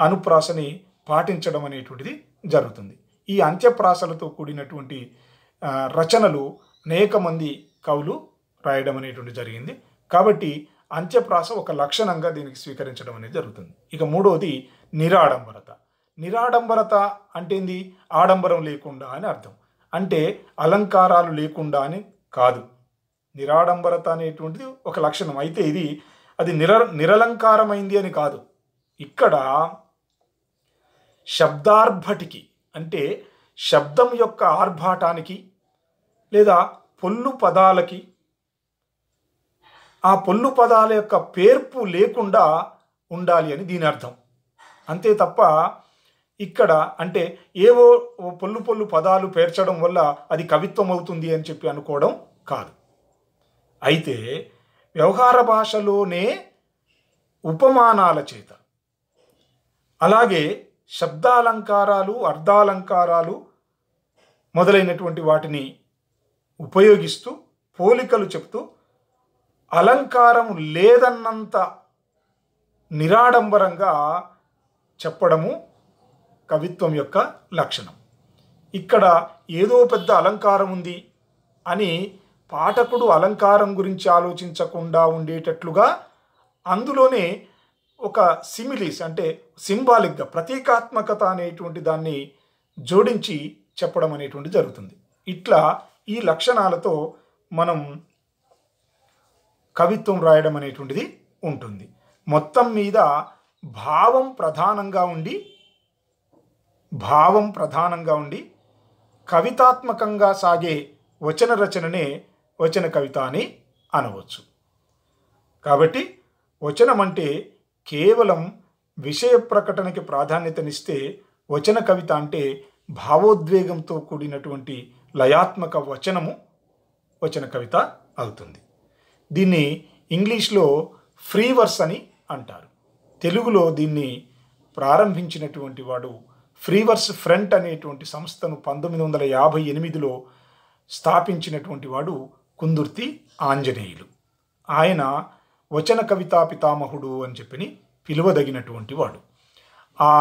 అనుప్రాసని పాటించడం అనేటువంటిది జరుగుతుంది ఈ అంత్యప్రాసలతో కూడినటువంటి రచనలు అనేక మంది కవులు రాయడం అనేటువంటి జరిగింది కాబట్టి అంత్యప్రాస ఒక లక్షణంగా దీనికి స్వీకరించడం అనేది జరుగుతుంది ఇక మూడవది నిరాడంబరత నిరాడంబరత అంటే ఏంది ఆడంబరం లేకుండా అని అర్థం అంటే అలంకారాలు లేకుండా అని కాదు నిరాడంబరత అనేటువంటిది ఒక లక్షణం అయితే ఇది అది నిర నిరలంకారమైంది అని కాదు ఇక్కడ శబ్దార్భటికి అంటే శబ్దం యొక్క ఆర్భాటానికి లేదా పొల్లు పదాలకి ఆ పొల్లు పదాల యొక్క పేర్పు లేకుండా ఉండాలి అని దీని అర్థం అంతే తప్ప ఇక్కడ అంటే ఏవో పొల్లు పొల్లు పదాలు పేర్చడం వల్ల అది కవిత్వం అవుతుంది అని చెప్పి అనుకోవడం కాదు అయితే వ్యవహార భాషలోనే ఉపమానాల చేత అలాగే శబ్దాలంకారాలు అర్ధాలంకారాలు మొదలైనటువంటి వాటిని ఉపయోగిస్తూ పోలికలు చెప్తూ అలంకారం లేదన్నంత నిరాడంబరంగా చెప్పడము కవిత్వం యొక్క లక్షణం ఇక్కడ ఏదో పెద్ద అలంకారం ఉంది అని పాఠకుడు అలంకారం గురించి ఆలోచించకుండా ఉండేటట్లుగా అందులోనే ఒక సిమిలీస్ అంటే సింబాలిక్గా ప్రతీకాత్మకత అనేటువంటి దాన్ని జోడించి చెప్పడం అనేటువంటి జరుగుతుంది ఇట్లా ఈ లక్షణాలతో మనం కవిత్వం రాయడం అనేటువంటిది ఉంటుంది మొత్తం మీద భావం ప్రధానంగా ఉండి భావం ప్రధానంగా ఉండి కవితాత్మకంగా సాగే వచన రచననే వచన కవిత అని అనవచ్చు కాబట్టి వచనం అంటే కేవలం విషయ ప్రకటనకి ప్రాధాన్యతనిస్తే వచన కవిత అంటే భావోద్వేగంతో కూడినటువంటి లయాత్మక వచనము వచన కవిత అవుతుంది దీన్ని ఇంగ్లీష్లో ఫ్రీ వర్స్ అని అంటారు తెలుగులో దీన్ని ప్రారంభించినటువంటి వాడు ఫ్రీవర్స్ ఫ్రంట్ అనేటువంటి సంస్థను పంతొమ్మిది వందల యాభై ఎనిమిదిలో స్థాపించినటువంటి వాడు కుందుర్తి ఆంజనేయులు ఆయన వచన కవితా పితామహుడు అని చెప్పి పిలువదగినటువంటి వాడు ఆ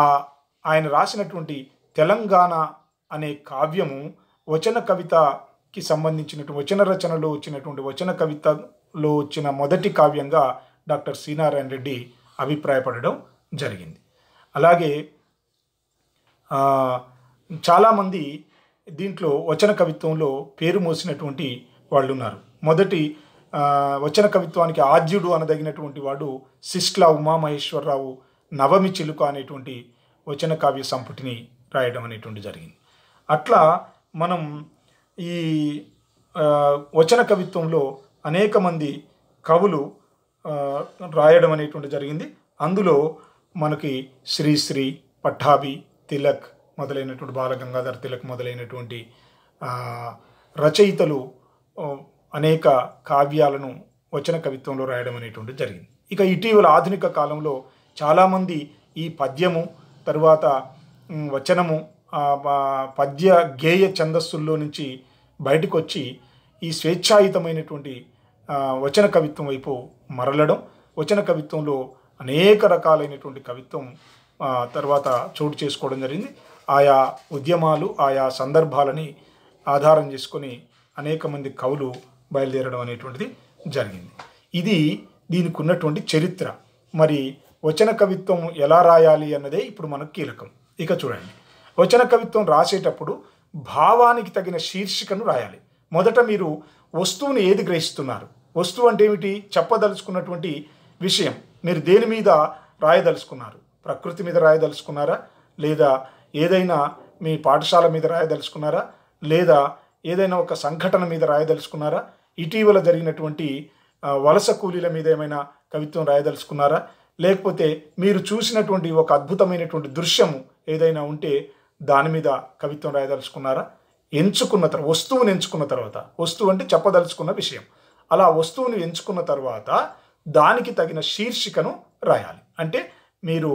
ఆయన రాసినటువంటి తెలంగాణ అనే కావ్యము వచన కవితకి సంబంధించినటువంటి వచన రచనలో వచ్చినటువంటి వచన కవిత లో వచ్చిన మొదటి కావ్యంగా డాక్టర్ సీనారాయణ రెడ్డి అభిప్రాయపడడం జరిగింది అలాగే చాలామంది దీంట్లో వచన కవిత్వంలో పేరు మోసినటువంటి వాళ్ళు ఉన్నారు మొదటి వచన కవిత్వానికి ఆద్యుడు అనదగినటువంటి వాడు సిస్లా ఉమామహేశ్వరరావు నవమి చిలుక అనేటువంటి వచన కావ్య సంపుటిని రాయడం అనేటువంటి జరిగింది అట్లా మనం ఈ వచన కవిత్వంలో అనేక మంది కవులు రాయడం అనేటువంటి జరిగింది అందులో మనకి శ్రీశ్రీ పట్టాభి తిలక్ మొదలైనటువంటి బాలగంగాధర్ తిలక్ మొదలైనటువంటి రచయితలు అనేక కావ్యాలను వచన కవిత్వంలో రాయడం అనేటువంటి జరిగింది ఇక ఇటీవల ఆధునిక కాలంలో చాలామంది ఈ పద్యము తరువాత వచనము పద్య గేయ ఛందస్సుల్లో నుంచి బయటకు వచ్చి ఈ స్వేచ్ఛాయుతమైనటువంటి వచన కవిత్వం వైపు మరలడం వచన కవిత్వంలో అనేక రకాలైనటువంటి కవిత్వం తర్వాత చోటు చేసుకోవడం జరిగింది ఆయా ఉద్యమాలు ఆయా సందర్భాలని ఆధారం చేసుకొని అనేక మంది కవులు బయలుదేరడం అనేటువంటిది జరిగింది ఇది దీనికి ఉన్నటువంటి చరిత్ర మరి వచన కవిత్వం ఎలా రాయాలి అన్నదే ఇప్పుడు మనకు కీలకం ఇక చూడండి వచన కవిత్వం రాసేటప్పుడు భావానికి తగిన శీర్షికను రాయాలి మొదట మీరు వస్తువుని ఏది గ్రహిస్తున్నారు వస్తువు అంటే ఏమిటి చెప్పదలుచుకున్నటువంటి విషయం మీరు దేని మీద రాయదలుచుకున్నారు ప్రకృతి మీద రాయదలుచుకున్నారా లేదా ఏదైనా మీ పాఠశాల మీద రాయదలుచుకున్నారా లేదా ఏదైనా ఒక సంఘటన మీద రాయదలుచుకున్నారా ఇటీవల జరిగినటువంటి వలస కూలీల మీద ఏమైనా కవిత్వం రాయదలుచుకున్నారా లేకపోతే మీరు చూసినటువంటి ఒక అద్భుతమైనటువంటి దృశ్యము ఏదైనా ఉంటే దాని మీద కవిత్వం రాయదలుచుకున్నారా ఎంచుకున్న తర్వాత వస్తువుని ఎంచుకున్న తర్వాత వస్తువు అంటే చెప్పదలుచుకున్న విషయం అలా వస్తువుని ఎంచుకున్న తర్వాత దానికి తగిన శీర్షికను రాయాలి అంటే మీరు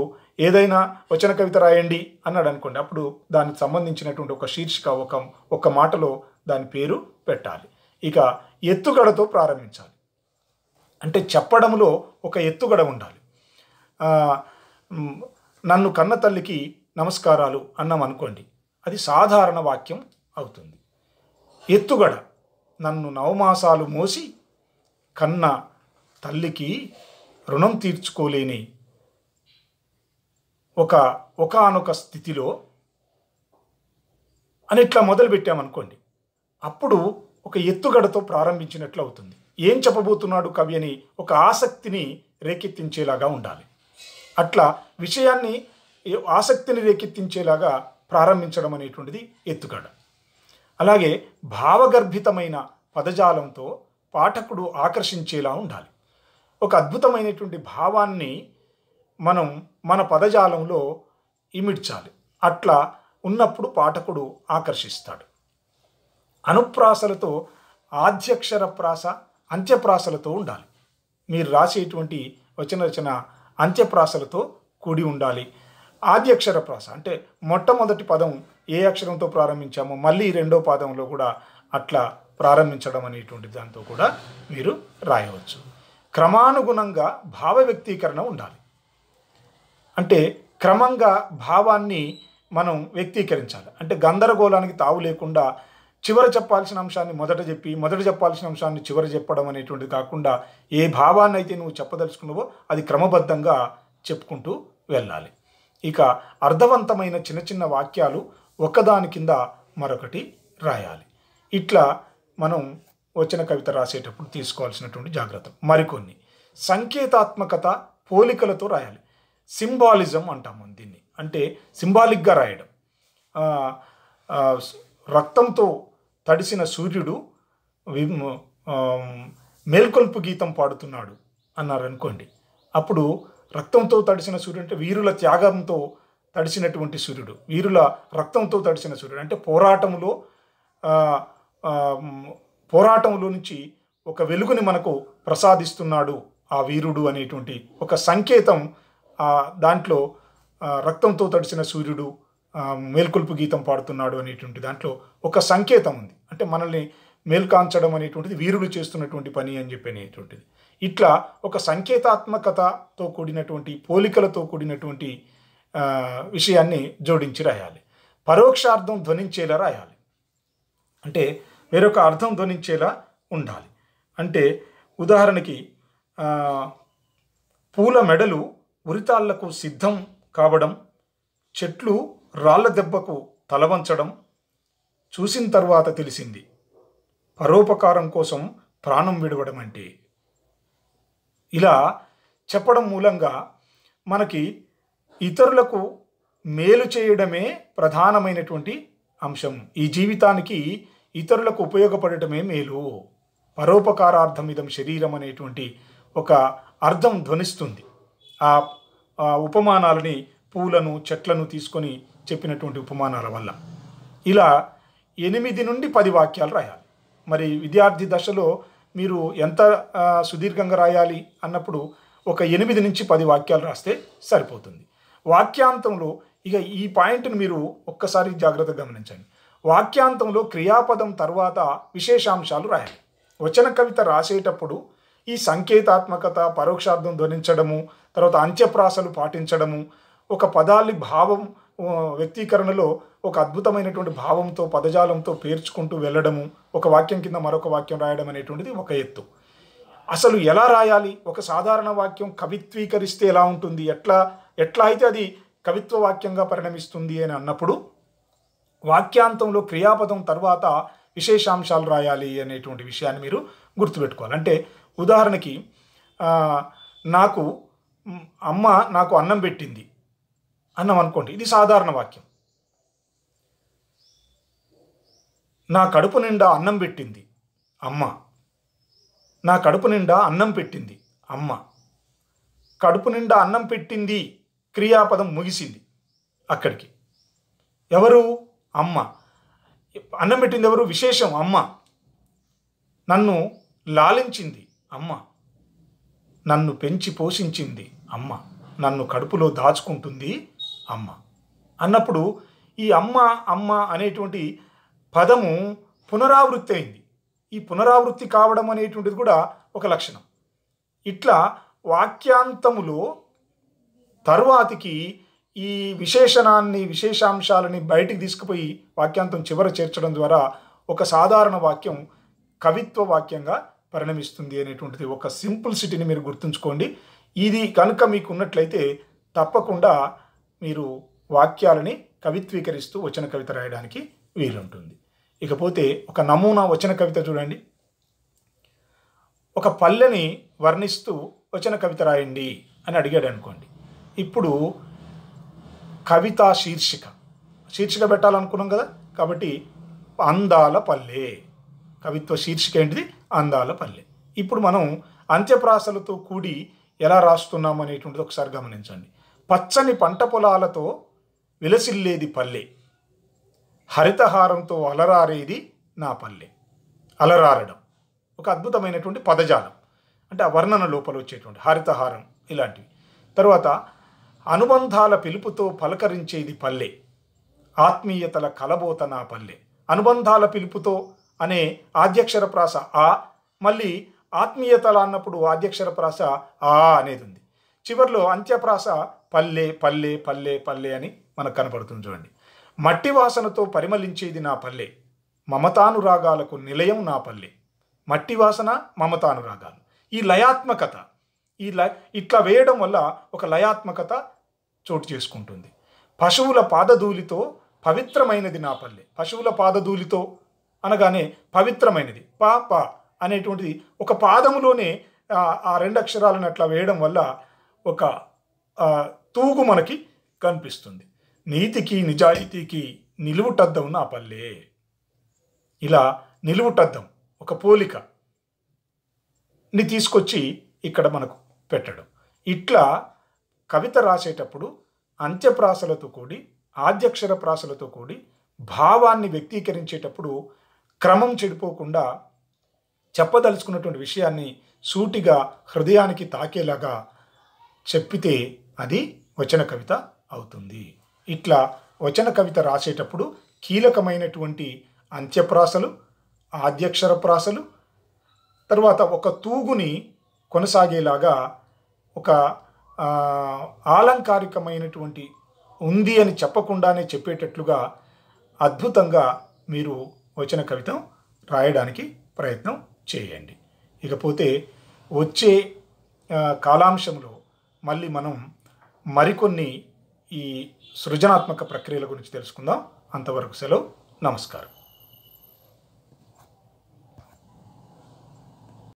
ఏదైనా వచన కవిత రాయండి అన్నాడు అనుకోండి అప్పుడు దానికి సంబంధించినటువంటి ఒక శీర్షిక ఒక ఒక మాటలో దాని పేరు పెట్టాలి ఇక ఎత్తుగడతో ప్రారంభించాలి అంటే చెప్పడంలో ఒక ఎత్తుగడ ఉండాలి నన్ను కన్న తల్లికి నమస్కారాలు అన్నాం అనుకోండి అది సాధారణ వాక్యం అవుతుంది ఎత్తుగడ నన్ను నవమాసాలు మోసి కన్న తల్లికి రుణం తీర్చుకోలేని ఒక ఒకనొక స్థితిలో అని ఇట్లా మొదలుపెట్టామనుకోండి అప్పుడు ఒక ఎత్తుగడతో ప్రారంభించినట్లు అవుతుంది ఏం చెప్పబోతున్నాడు కవి అని ఒక ఆసక్తిని రేకెత్తించేలాగా ఉండాలి అట్లా విషయాన్ని ఆసక్తిని రేకెత్తించేలాగా ప్రారంభించడం అనేటువంటిది ఎత్తుగడ అలాగే భావగర్భితమైన పదజాలంతో పాఠకుడు ఆకర్షించేలా ఉండాలి ఒక అద్భుతమైనటువంటి భావాన్ని మనం మన పదజాలంలో ఇమిడ్చాలి అట్లా ఉన్నప్పుడు పాఠకుడు ఆకర్షిస్తాడు అనుప్రాసలతో ఆధ్యక్షర ప్రాస అంత్యప్రాసలతో ఉండాలి మీరు రాసేటువంటి వచన రచన అంత్యప్రాసలతో కూడి ఉండాలి ఆద్యక్షర ప్రాస అంటే మొట్టమొదటి పదం ఏ అక్షరంతో ప్రారంభించామో మళ్ళీ రెండో పాదంలో కూడా అట్లా ప్రారంభించడం అనేటువంటి దాంతో కూడా మీరు రాయవచ్చు క్రమానుగుణంగా భావ వ్యక్తీకరణ ఉండాలి అంటే క్రమంగా భావాన్ని మనం వ్యక్తీకరించాలి అంటే గందరగోళానికి తావు లేకుండా చివర చెప్పాల్సిన అంశాన్ని మొదట చెప్పి మొదట చెప్పాల్సిన అంశాన్ని చివర చెప్పడం అనేటువంటిది కాకుండా ఏ భావాన్ని అయితే నువ్వు చెప్పదలుచుకున్నావో అది క్రమబద్ధంగా చెప్పుకుంటూ వెళ్ళాలి ఇక అర్థవంతమైన చిన్న చిన్న వాక్యాలు ఒకదాని కింద మరొకటి రాయాలి ఇట్లా మనం వచ్చిన కవిత రాసేటప్పుడు తీసుకోవాల్సినటువంటి జాగ్రత్తలు మరికొన్ని సంకేతాత్మకత పోలికలతో రాయాలి సింబాలిజం అంటాము దీన్ని అంటే సింబాలిక్గా రాయడం రక్తంతో తడిసిన సూర్యుడు మేల్కొల్పు గీతం పాడుతున్నాడు అన్నారు అనుకోండి అప్పుడు రక్తంతో తడిసిన సూర్యుడు అంటే వీరుల త్యాగంతో తడిచినటువంటి సూర్యుడు వీరుల రక్తంతో తడిచిన సూర్యుడు అంటే పోరాటంలో పోరాటంలో నుంచి ఒక వెలుగుని మనకు ప్రసాదిస్తున్నాడు ఆ వీరుడు అనేటువంటి ఒక సంకేతం దాంట్లో రక్తంతో తడిచిన సూర్యుడు మేల్కొల్పు గీతం పాడుతున్నాడు అనేటువంటి దాంట్లో ఒక సంకేతం ఉంది అంటే మనల్ని మేల్కాంచడం అనేటువంటిది వీరుడు చేస్తున్నటువంటి పని అని చెప్పి అనేటువంటిది ఇట్లా ఒక సంకేతాత్మకతతో కూడినటువంటి పోలికలతో కూడినటువంటి విషయాన్ని జోడించి రాయాలి పరోక్షార్థం ధ్వనించేలా రాయాలి అంటే వేరొక అర్థం ధ్వనించేలా ఉండాలి అంటే ఉదాహరణకి పూల మెడలు ఉరితాళ్లకు సిద్ధం కావడం చెట్లు రాళ్ళ దెబ్బకు తలవంచడం చూసిన తర్వాత తెలిసింది పరోపకారం కోసం ప్రాణం విడవడం అంటే ఇలా చెప్పడం మూలంగా మనకి ఇతరులకు మేలు చేయడమే ప్రధానమైనటువంటి అంశం ఈ జీవితానికి ఇతరులకు ఉపయోగపడటమే మేలు పరోపకారార్థం ఇదం శరీరం అనేటువంటి ఒక అర్థం ధ్వనిస్తుంది ఆ ఉపమానాలని పూలను చెట్లను తీసుకొని చెప్పినటువంటి ఉపమానాల వల్ల ఇలా ఎనిమిది నుండి పది వాక్యాలు రాయాలి మరి విద్యార్థి దశలో మీరు ఎంత సుదీర్ఘంగా రాయాలి అన్నప్పుడు ఒక ఎనిమిది నుంచి పది వాక్యాలు రాస్తే సరిపోతుంది వాక్యాంతంలో ఇక ఈ పాయింట్ను మీరు ఒక్కసారి జాగ్రత్తగా గమనించండి వాక్యాంతంలో క్రియాపదం తర్వాత విశేషాంశాలు రాయాలి వచన కవిత రాసేటప్పుడు ఈ సంకేతాత్మకత పరోక్షార్థం ధ్వనించడము తర్వాత అంత్యప్రాసలు పాటించడము ఒక పదాల్ని భావం వ్యక్తీకరణలో ఒక అద్భుతమైనటువంటి భావంతో పదజాలంతో పేర్చుకుంటూ వెళ్ళడము ఒక వాక్యం కింద మరొక వాక్యం రాయడం అనేటువంటిది ఒక ఎత్తు అసలు ఎలా రాయాలి ఒక సాధారణ వాక్యం కవిత్వీకరిస్తే ఎలా ఉంటుంది ఎట్లా ఎట్లా అయితే అది కవిత్వ వాక్యంగా పరిణమిస్తుంది అని అన్నప్పుడు వాక్యాంతంలో క్రియాపదం తర్వాత విశేషాంశాలు రాయాలి అనేటువంటి విషయాన్ని మీరు గుర్తుపెట్టుకోవాలి అంటే ఉదాహరణకి నాకు అమ్మ నాకు అన్నం పెట్టింది అన్నం అనుకోండి ఇది సాధారణ వాక్యం నా కడుపు నిండా అన్నం పెట్టింది అమ్మ నా కడుపు నిండా అన్నం పెట్టింది అమ్మ కడుపు నిండా అన్నం పెట్టింది క్రియాపదం ముగిసింది అక్కడికి ఎవరు అమ్మ అన్నం పెట్టింది ఎవరు విశేషం అమ్మ నన్ను లాలించింది అమ్మ నన్ను పెంచి పోషించింది అమ్మ నన్ను కడుపులో దాచుకుంటుంది అమ్మ అన్నప్పుడు ఈ అమ్మ అమ్మ అనేటువంటి పదము పునరావృత్తి అయింది ఈ పునరావృత్తి కావడం అనేటువంటిది కూడా ఒక లక్షణం ఇట్లా వాక్యాంతములో తరువాతికి ఈ విశేషణాన్ని విశేషాంశాలని బయటికి తీసుకుపోయి వాక్యాంతం చివర చేర్చడం ద్వారా ఒక సాధారణ వాక్యం కవిత్వ వాక్యంగా పరిణమిస్తుంది అనేటువంటిది ఒక సింపుల్సిటీని మీరు గుర్తుంచుకోండి ఇది కనుక మీకు ఉన్నట్లయితే తప్పకుండా మీరు వాక్యాలని కవిత్వీకరిస్తూ వచన కవిత రాయడానికి వీలుంటుంది ఇకపోతే ఒక నమూనా వచన కవిత చూడండి ఒక పల్లెని వర్ణిస్తూ వచన కవిత రాయండి అని అడిగాడు అనుకోండి ఇప్పుడు కవిత శీర్షిక శీర్షిక పెట్టాలనుకున్నాం కదా కాబట్టి అందాల పల్లె కవిత్వ శీర్షిక ఏంటిది అందాల పల్లె ఇప్పుడు మనం అంత్యప్రాసలతో కూడి ఎలా రాస్తున్నాం అనేటువంటిది ఒకసారి గమనించండి పచ్చని పంట పొలాలతో విలసిల్లేది పల్లె హరితహారంతో అలరారేది నా పల్లె అలరారడం ఒక అద్భుతమైనటువంటి పదజాలం అంటే ఆ వర్ణన లోపల వచ్చేటువంటి హరితహారం ఇలాంటివి తర్వాత అనుబంధాల పిలుపుతో పలకరించేది పల్లె ఆత్మీయతల కలబోత నా పల్లె అనుబంధాల పిలుపుతో అనే ఆద్యక్షర ప్రాస ఆ మళ్ళీ ఆత్మీయతల అన్నప్పుడు ఆద్యక్షర ప్రాస ఆ అనేది ఉంది చివరిలో అంత్యప్రాస పల్లె పల్లె పల్లె పల్లె అని మనకు కనపడుతుంది చూడండి మట్టి వాసనతో పరిమళించేది నా పల్లె మమతానురాగాలకు నిలయం నా పల్లె మట్టి వాసన మమతానురాగాలు ఈ లయాత్మకత ఈ ల ఇట్లా వేయడం వల్ల ఒక లయాత్మకత చోటు చేసుకుంటుంది పశువుల పాదధూలితో పవిత్రమైనది నా పల్లె పశువుల పాదధూలితో అనగానే పవిత్రమైనది పా పా అనేటువంటిది ఒక పాదములోనే ఆ రెండు అక్షరాలను అట్లా వేయడం వల్ల ఒక తూగు మనకి కనిపిస్తుంది నీతికి నిజాయితీకి నిలువుటద్దం నా పల్లె ఇలా నిలువుటద్దం ఒక పోలిక ని తీసుకొచ్చి ఇక్కడ మనకు పెట్టడం ఇట్లా కవిత రాసేటప్పుడు అంత్యప్రాసలతో కూడి ఆద్యక్షర ప్రాసలతో కూడి భావాన్ని వ్యక్తీకరించేటప్పుడు క్రమం చెడిపోకుండా చెప్పదలుచుకున్నటువంటి విషయాన్ని సూటిగా హృదయానికి తాకేలాగా చెప్పితే అది వచన కవిత అవుతుంది ఇట్లా వచన కవిత రాసేటప్పుడు కీలకమైనటువంటి అంత్యప్రాసలు ఆద్యక్షర ప్రాసలు తర్వాత ఒక తూగుని కొనసాగేలాగా ఒక ఆలంకారికమైనటువంటి ఉంది అని చెప్పకుండానే చెప్పేటట్లుగా అద్భుతంగా మీరు వచన కవిత రాయడానికి ప్రయత్నం చేయండి ఇకపోతే వచ్చే కాలాంశంలో మళ్ళీ మనం మరికొన్ని ఈ సృజనాత్మక ప్రక్రియల గురించి తెలుసుకుందాం అంతవరకు సెలవు నమస్కారం